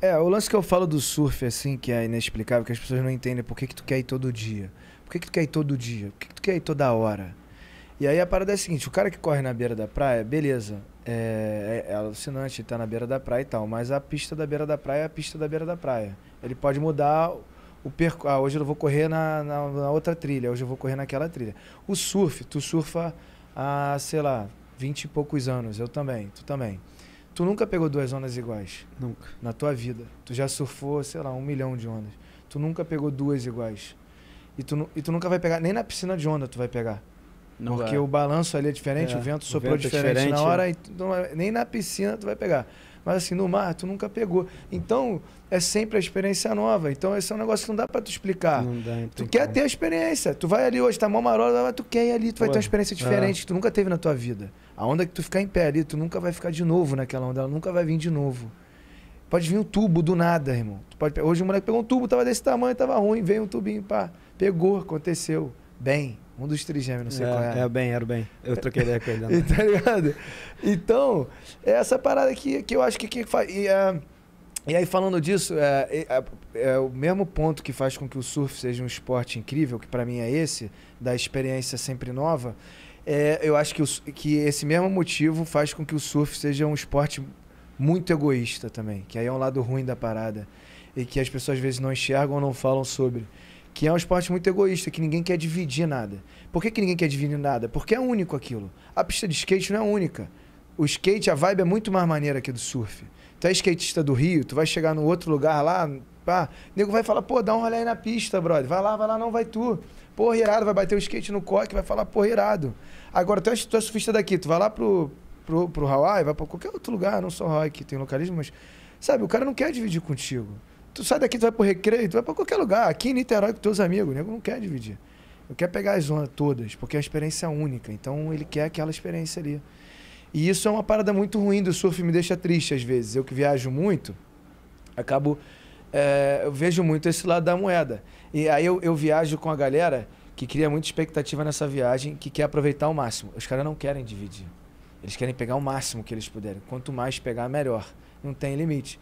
É, o lance que eu falo do surf, assim, que é inexplicável, que as pessoas não entendem por que, que tu quer ir todo dia. Por que, que tu quer ir todo dia? Por que, que tu quer ir toda hora? E aí a parada é a seguinte, o cara que corre na beira da praia, beleza, é, é, é alucinante, tá na beira da praia e tal, mas a pista da beira da praia é a pista da beira da praia. Ele pode mudar o perco... Ah, hoje eu vou correr na, na, na, outra trilha, hoje eu vou correr naquela trilha. O surf, tu surfa há, sei lá, vinte e poucos anos, eu também, tu também. Tu nunca pegou duas ondas iguais. Nunca. Na tua vida. Tu já surfou, sei lá, um milhão de ondas. Tu nunca pegou duas iguais. E tu, e tu nunca vai pegar, nem na piscina de onda tu vai pegar. Não Porque vai. o balanço ali é diferente, é, o vento soprou o vento diferente, é diferente, na hora, e tu, nem na piscina tu vai pegar. Mas assim, no mar, tu nunca pegou. Então, é sempre a experiência nova. Então, esse é um negócio que não dá para tu explicar. Não dá, então, tu quer ter a experiência. Tu vai ali hoje, tá mó marola, mas tu quer ir ali, tu vai ter uma experiência é. diferente que tu nunca teve na tua vida. A onda que tu ficar em pé ali, tu nunca vai ficar de novo naquela onda, ela nunca vai vir de novo. Pode vir um tubo do nada, irmão. Tu pode... Hoje o moleque pegou um tubo, tava desse tamanho, tava ruim, veio um tubinho, pá. Pegou, aconteceu. Bem, um dos trigêmeos, não sei é, qual é. É era. É, bem, era bem. Eu troquei ideia com ele. Né? tá ligado? Então, é essa parada que, que eu acho que que faz. E, uh, e aí, falando disso, é, é, é, o mesmo ponto que faz com que o surf seja um esporte incrível, que para mim é esse, da experiência sempre nova. É, eu acho que, o, que esse mesmo motivo faz com que o surf seja um esporte muito egoísta também, que aí é um lado ruim da parada e que as pessoas às vezes não enxergam ou não falam sobre que é um esporte muito egoísta, que ninguém quer dividir nada. Por que, que ninguém quer dividir nada? Porque é único aquilo. A pista de skate não é única. O skate, a vibe é muito mais maneira que a do surf. Tu é skatista do Rio, tu vai chegar no outro lugar lá, pá, o nego vai falar, pô, dá um rolê aí na pista, brother. Vai lá, vai lá, não, vai tu. Porra, irado, vai bater o skate no coque, vai falar, porra, irado. Agora, tu é, tu é surfista daqui, tu vai lá pro, pro, pro Hawaii, vai pra qualquer outro lugar, não só Hawaii que tem localismo, mas, sabe, o cara não quer dividir contigo. Tu sai daqui, tu vai pro recreio, tu vai pra qualquer lugar. Aqui em Niterói com teus amigos, o nego não quer dividir. Eu quero pegar as zonas todas, porque é a experiência é única. Então ele quer aquela experiência ali. E isso é uma parada muito ruim do surf, me deixa triste às vezes. Eu que viajo muito, acabo. É, eu vejo muito esse lado da moeda. E aí eu, eu viajo com a galera que cria muita expectativa nessa viagem, que quer aproveitar o máximo. Os caras não querem dividir. Eles querem pegar o máximo que eles puderem. Quanto mais pegar, melhor. Não tem limite.